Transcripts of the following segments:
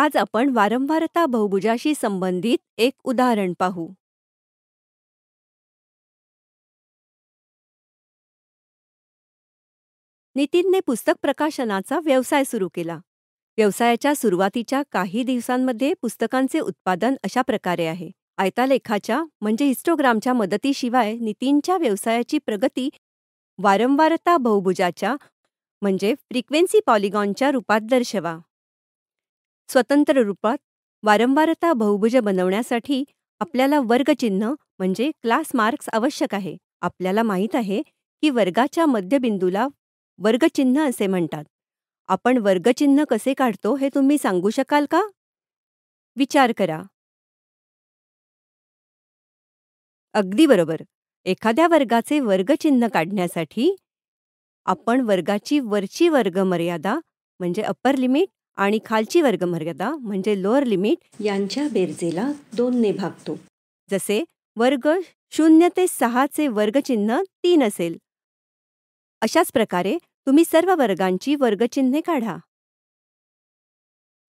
आज आपण वारंवारता बहुभुजाशी संबंधित एक उदाहरण पाहू नितीनने पुस्तक प्रकाशनाचा व्यवसाय सुरू केला व्यवसायाच्या सुरुवातीच्या काही दिवसांमध्ये पुस्तकांचे उत्पादन अशा प्रकारे आहे आयतालेखाच्या म्हणजे हिस्टोग्रामच्या मदतीशिवाय नितीनच्या व्यवसायाची प्रगती वारंवारता बहुभुजाच्या म्हणजे फ्रिक्वेन्सी पॉलिगॉनच्या रूपात दर्शवा स्वतंत्र रूपात वारंवारता बहुभुज बनवण्यासाठी आपल्याला वर्गचिन्ह म्हणजे क्लास मार्क्स आवश्यक आहे आपल्याला माहीत आहे की वर्गाच्या मध्यबिंदूला वर्गचिन्ह असे म्हणतात आपण वर्गचिन्ह कसे काढतो हे तुम्ही सांगू शकाल का विचार करा अगदी बरोबर एखाद्या वर्गाचे वर्गचिन्ह काढण्यासाठी आपण वर्गाची वरची वर्गमर्यादा म्हणजे अप्पर लिमिट आणि खालची वर्गमर्यादा म्हणजे लोअर लिमिट यांच्या बेरजेला दोन ने भागतो जसे वर्ग शून्य ते सहाचे वर्गचिन्ह तीन असेल अशाच प्रकारे तुम्ही सर्व वर्गांची वर्गचिन्हे काढा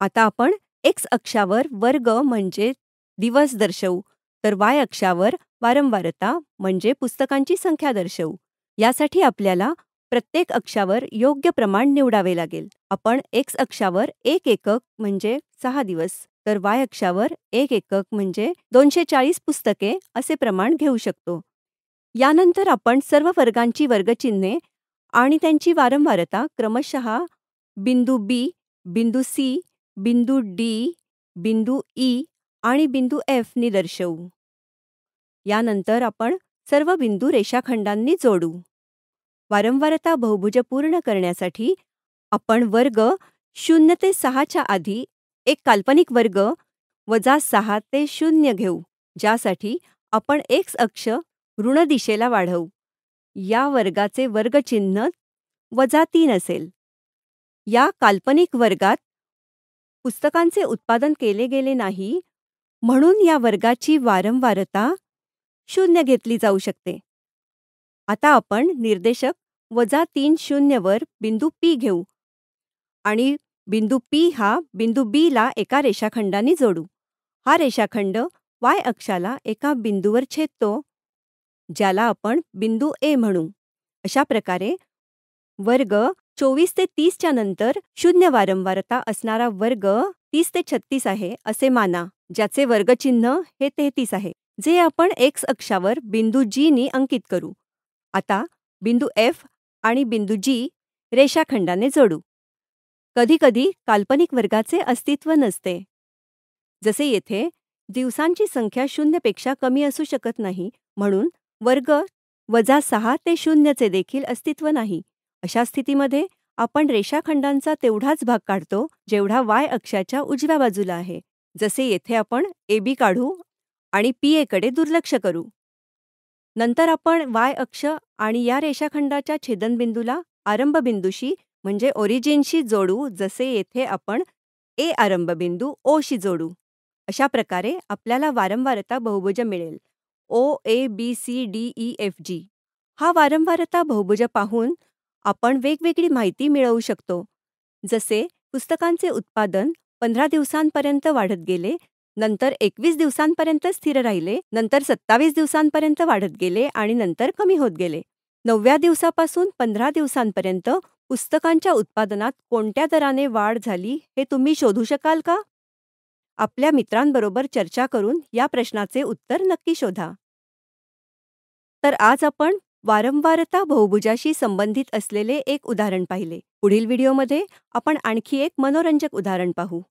आता आपण एक्स अक्षावर वर्ग म्हणजे दिवस दर्शवू तर वाय अक्षावर वारंवारता म्हणजे पुस्तकांची संख्या दर्शवू यासाठी आपल्याला प्रत्येक अक्षावर योग्य प्रमाण निवडावे लागेल आपण एक्स अक्षावर एक एकक म्हणजे सहा दिवस तर वाय अक्षावर एक एकक म्हणजे दोनशे चाळीस पुस्तके असे प्रमाण घेऊ शकतो यानंतर आपण सर्व वर्गांची वर्गचिन्हे आणि त्यांची वारंवारता क्रमशः बिंदू बी बिंदू सी बिंदू डी बिंदू ई e आणि बिंदू एफ नी दर्शवू यानंतर आपण सर्व बिंदू रेषाखंडांनी जोडू वारंवारता बहुभुज पूर्ण करण्यासाठी आपण वर्ग शून्य ते सहाच्या आधी एक काल्पनिक वर्ग वजा सहा ते शून्य घेऊ ज्यासाठी आपण एक्स अक्ष ऋण दिशेला वाढवू या वर्गाचे वर्गचिन्ह वजा तीन असेल या काल्पनिक वर्गात पुस्तकांचे उत्पादन केले गेले नाही म्हणून या वर्गाची वारंवारता शून्य घेतली जाऊ शकते आता आपण निर्देशक वजा तीन शून्यवर बिंदू पी घेऊ आणि बिंदू पी हा बिंदू ला एका रेषाखंडाने जोडू हा रेषाखंड वाय अक्षाला एका बिंदूवर छेदतो ज्याला आपण बिंदू ए म्हणू अशा प्रकारे वर्ग चोवीस ते तीसच्या नंतर शून्य वारंवारता असणारा वर्ग तीस ते छत्तीस आहे असे माना ज्याचे वर्गचिन्ह हे तेहतीस आहे जे आपण एक्स अक्षावर बिंदू जी नी अंकित करू आता बिंदू एफ आणि बिंदू जी रेषाखंडाने जोडू कधीकधी काल्पनिक वर्गाचे अस्तित्व नसते जसे येथे दिवसांची संख्या शून्यपेक्षा कमी असू शकत नाही म्हणून वर्ग वजा सहा ते शून्यचे देखील अस्तित्व नाही अशा स्थितीमध्ये आपण रेषाखंडांचा तेवढाच भाग काढतो जेवढा वाय अक्षाच्या उजव्या बाजूला आहे जसे येथे आपण ए बी काढू आणि पी एकडे दुर्लक्ष करू नंतर आपण वाय अक्ष आणि या रेषाखंडाच्या छेदनबिंदूला आरंभबिंदूशी म्हणजे ओरिजिनशी जोडू जसे येथे आपण ए आरंभबिंदू ओशी जोडू अशा प्रकारे आपल्याला वारंवारता बहुभुज मिळेल O A B C D E F G हा वारंवारता बहुभुज पाहून आपण वेगवेगळी माहिती मिळवू शकतो जसे पुस्तकांचे उत्पादन पंधरा दिवसांपर्यंत वाढत गेले नंतर एकवीस दिवसांपर्यंत स्थिर राहिले नंतर सत्तावीस दिवसांपर्यंत वाढत गेले आणि नंतर कमी होत गेले नवव्या दिवसापासून पंधरा दिवसांपर्यंत पुस्तकांच्या उत्पादनात कोणत्या दराने वाढ झाली हे तुम्ही शोधू शकाल का आपल्या मित्रांबरोबर चर्चा करून या प्रश्नाचे उत्तर नक्की शोधा तर आज आपण वारंवारता बहुभुजाशी संबंधित असलेले एक उदाहरण पाहिले पुढील व्हिडिओमध्ये आपण आणखी एक मनोरंजक उदाहरण पाहू